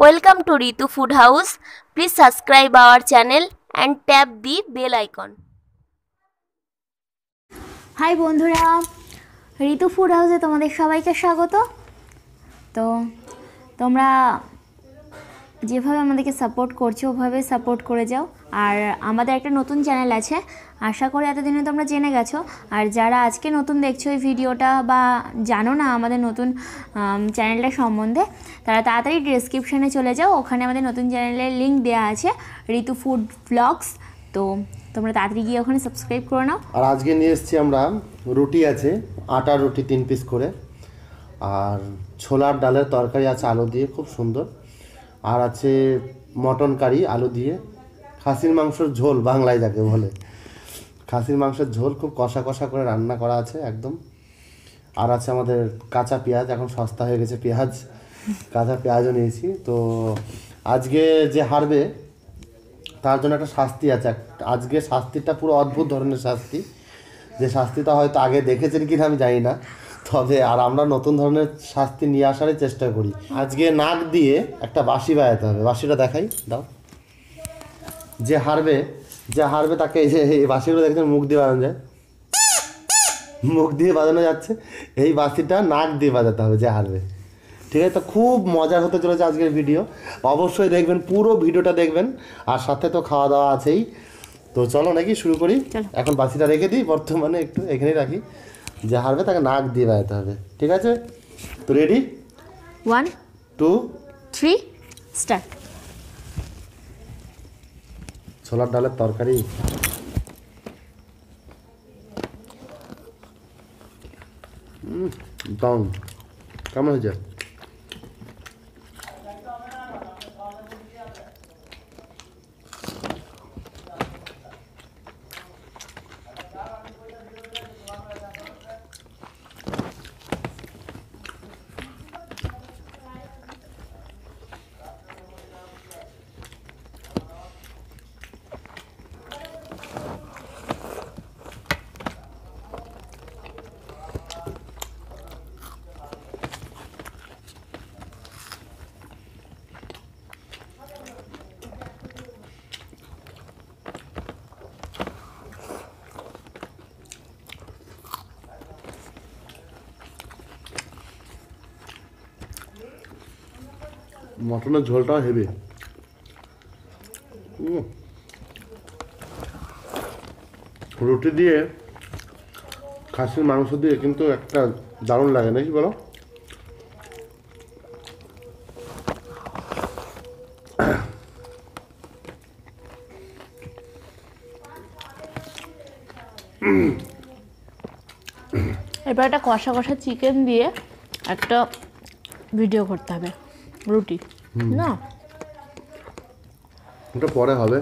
welcome to Ritu food house please subscribe our channel and tap the bell icon hi বন্ধুরা Ritu food হাউসে তোমাদের সবাইকে স্বাগত তো তোমরা যেভাবে আমাদেরকে সাপোর্ট করছো ওভাবে সাপোর্ট করে যাও আর আমাদের একটা নতুন চ্যানেল আছে আশা করি এতদিনে তোমরা জেনে গেছো আর যারা আজকে নতুন দেখছো এই ভিডিওটা বা জানো না আমাদের নতুন চ্যানেলটা সম্বন্ধে তারা তাড়াতাড়ি ডিসক্রিপশানে চলে যাও ওখানে আমাদের নতুন চ্যানেলের লিঙ্ক দেওয়া আছে ঋতু ফুড ব্লগস তো তোমরা তাড়াতাড়ি গিয়ে ওখানে সাবস্ক্রাইব করে নাও আর আজকে নিয়ে এসেছি আমরা রুটি আছে আটার রুটি তিন পিস করে আর ছোলার ডালের তরকারি আছে আলু দিয়ে খুব সুন্দর আর আছে মটন কারি আলু দিয়ে খাসির মাংসর ঝোল বাংলায় যাকে বলে খাসির মাংসের ঝোল খুব কষা কষা করে রান্না করা আছে একদম আর আছে আমাদের কাঁচা পেঁয়াজ এখন সস্তা হয়ে গেছে পেঁয়াজ কাঁচা পেঁয়াজও নিয়েছি তো আজকে যে হারবে তার জন্য একটা শাস্তি আছে আজকে শাস্তিটা পুরো অদ্ভুত ধরনের শাস্তি যে শাস্তিটা হয়তো আগে দেখেছেন কিনা আমি জানি না তবে আর আমরা নতুন ধরনের শাস্তি নিয়ে আসারই চেষ্টা করি আজকে নাক দিয়ে একটা বাঁশি বাজাতে হবে বাসিটা দেখাই দাও যে হারবে যে হারবে তাকে এই যে এই বাঁশিগুলো দেখছেন মুখ দিয়ে বাজানো যায় মুখ দিয়ে বাজানো যাচ্ছে এই বাঁশিটা নাক দিয়ে বাজাতে হবে যে হারবে ঠিক আছে তো খুব মজার হতে চলেছে আজকের ভিডিও অবশ্যই দেখবেন পুরো ভিডিওটা দেখবেন আর সাথে তো খাওয়া দাওয়া আছেই তো চলো নাকি শুরু করি এখন বাসিটা রেখে দিই বর্তমানে একটু এখানেই রাখি যে হারবে তাকে নাক দিয়ে বাজাতে হবে ঠিক আছে তো ready one two three start ছোলার ডালের তরকারি দাম কেমন হয়েছে মটনের ঝোলটাও হেভি রুটি দিয়ে খাসির মাংস দিয়ে কিন্তু একটা দারুণ লাগে নাকি বলো এবার একটা কষা কষা চিকেন দিয়ে একটা ভিডিও করতে হবে রুটি না ওটা পরে হবে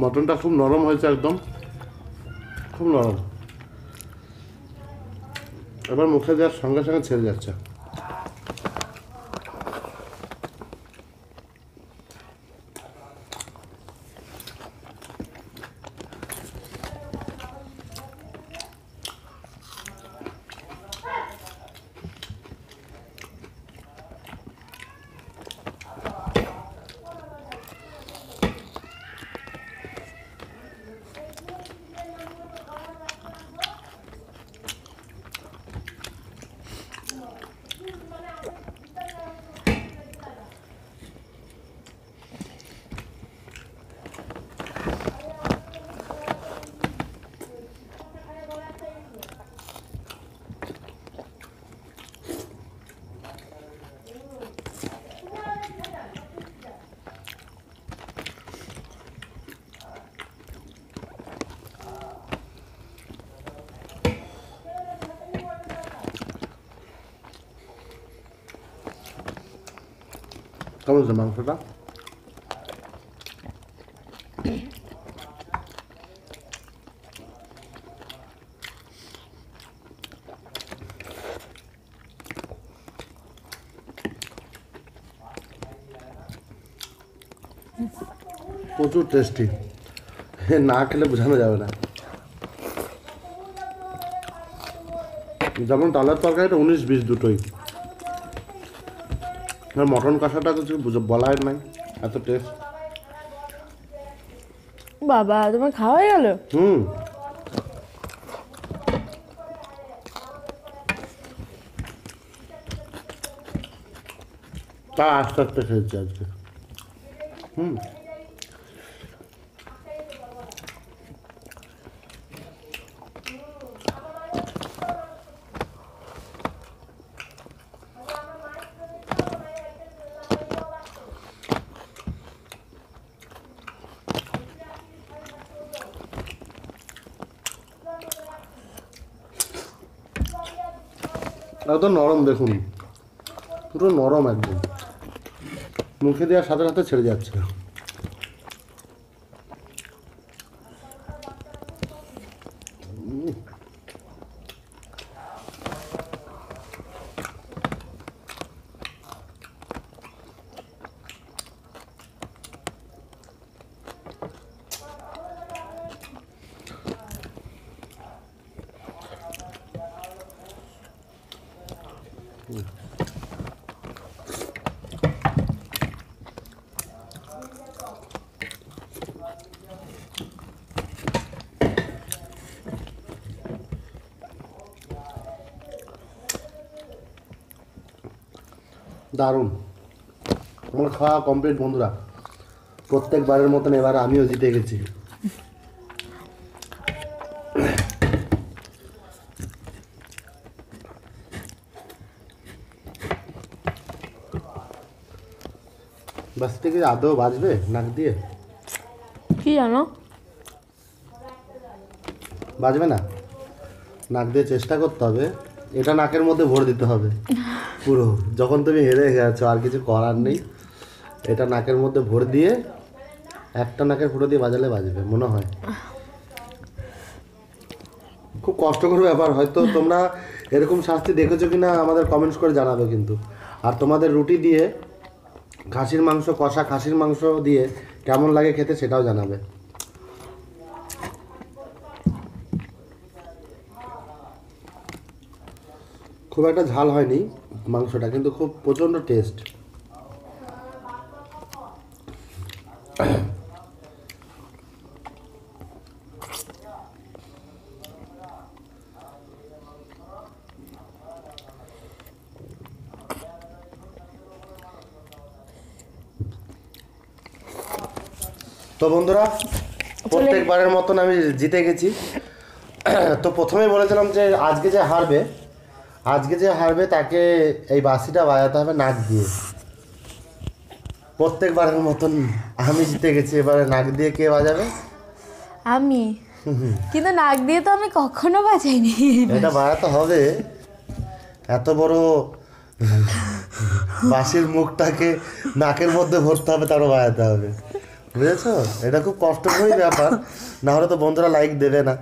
মটনটা খুব নরম হয়েছে একদম খুব নরম এবার মুখে দেওয়ার সঙ্গে সঙ্গে ছেড়ে যাচ্ছে কেমন আছে মাংসটা প্রচুর টেস্টি না খেলে বোঝানো যাবে না যেমন ডালের তরকারিটা উনিশ বিশ দুটোই মটন কষাটা তো বলার নাই এত টেস্ট বাবা তোমার খাওয়া গেল হুম তা আস্তে আস্তে খেয়েছি আজকে হুম এত নরম দেখুন পুরো নরম একদম মুখে দেওয়ার সাথে সাথে ছেড়ে যাচ্ছে দারুণ আমার খাওয়া কমপ্লিট বন্ধুরা প্রত্যেকবারের মতন এবার আমিও জিতে গেছি বাস থেকে আদৌ বাজবে নাক দিয়ে কি জানো বাজবে না নাক দিয়ে চেষ্টা করতে হবে এটা নাকের মধ্যে ভরে দিতে হবে পুরো যখন তুমি হেরে গেছো আর কিছু করার নেই এটা নাকের মধ্যে ভরে দিয়ে একটা নাকের ফুটো দিয়ে বাজালে বাজবে মনে হয় খুব কষ্টকর ব্যাপার হয়তো তোমরা এরকম শাস্তি দেখেছো কি না আমাদের কমেন্টস করে জানাবে কিন্তু আর তোমাদের রুটি দিয়ে খাসির মাংস কষা খাসির মাংস দিয়ে কেমন লাগে খেতে সেটাও জানাবে খুব একটা ঝাল হয়নি মাংসটা কিন্তু খুব প্রচন্ড টেস্ট তো বন্ধুরা প্রত্যেকবারের মতন আমি জিতে গেছি তো প্রথমেই বলেছিলাম যে আজকে যে হারবে আজকে যে হারবে তাকে এই বাসিটা বাজাতে হবে নাক দিয়ে প্রত্যেকবারের মতন আমি জিতে গেছি এবারে নাক দিয়ে কে বাজাবে আমি কিন্তু নাক দিয়ে তো আমি কখনো বাজাইনি এটা বাজাতে হবে এত বড় বাঁশির মুখটাকে নাকের মধ্যে ভরতে হবে তারও বাজাতে হবে বুঝেছ এটা খুব কষ্টকরই ব্যাপার না হলে তো বন্ধুরা লাইক দেবে না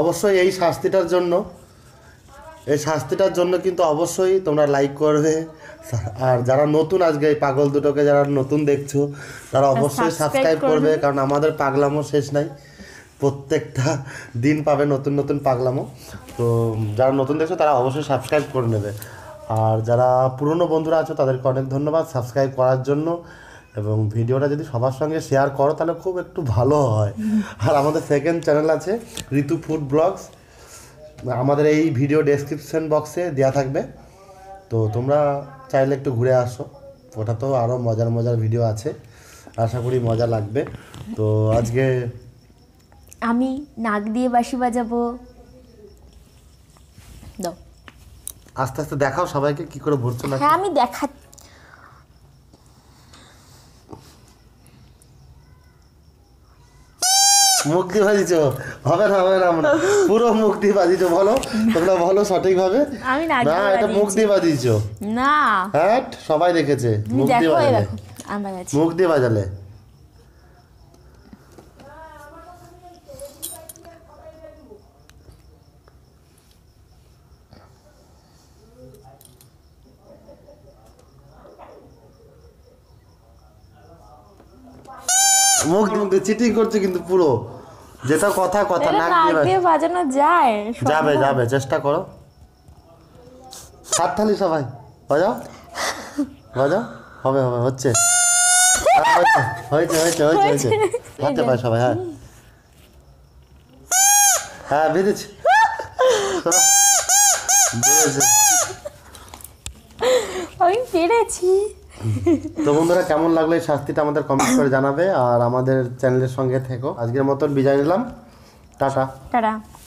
অবশ্যই এই শাস্তিটার জন্য এই শাস্তিটার জন্য কিন্তু অবশ্যই তোমরা লাইক করবে আর যারা নতুন আজকে এই পাগল দুটোকে যারা নতুন দেখছো তারা অবশ্যই সাবস্ক্রাইব করবে কারণ আমাদের পাগলামও শেষ নাই প্রত্যেকটা দিন পাবে নতুন নতুন পাগলামো তো যারা নতুন দেখছো তারা অবশ্যই সাবস্ক্রাইব করে নেবে আর যারা পুরনো বন্ধুরা আছো তাদেরকে অনেক ধন্যবাদ সাবস্ক্রাইব করার জন্য এবং ভিডিওটা যদি সবার সঙ্গে শেয়ার করো তাহলে খুব একটু ভালো হয় আর আমাদের সেকেন্ড চ্যানেল আছে ঋতু ফুড ব্লগস আমাদের এই ভিডিও ডেসক্রিপশন বক্সে দেওয়া থাকবে তো তোমরা চাইলে একটু ঘুরে আসো ওটা তো আরও মজার মজার ভিডিও আছে আশা করি মজা লাগবে তো আজকে আমি নাক দিয়ে বাসি বাজাবো দাও আস্তে আস্তে দেখাও সবাইকে কি করে ভরছো না হ্যাঁ, আমি দেখাচ্ছি মুক্তি বাজিছো হবে না হবে না পুরো মুক্তি বাজিছো বলো তোমরা বলো সঠিকভাবে আমি না এটা মুক্তি বাজিছো না হ্যাঁ সবাই দেখেছে মুক্তি বাজালে মুক্তি বাজালে মুখ চিটিং করছে কিন্তু পুরো যেটা কথা কথা নাক দিয়ে বাজানো যায় যাবে যাবে চেষ্টা করো হাত থালি সবাই বাজাও বাজাও হবে হবে হচ্ছে হ্যাঁ, হয়েছে হয়েছে হয়েছে হয়েছে হাতে পায় সবাই হ্যাঁ হ্যাঁ বেঁধেছে বেঁধেছে আমি পেরেছি তো বন্ধুরা কেমন লাগলো এই শাস্তিটা আমাদের কমেন্ট করে জানাবে আর আমাদের চ্যানেলের সঙ্গে থেকো আজকের মতন বিজয় নিলাম টাটা টাটা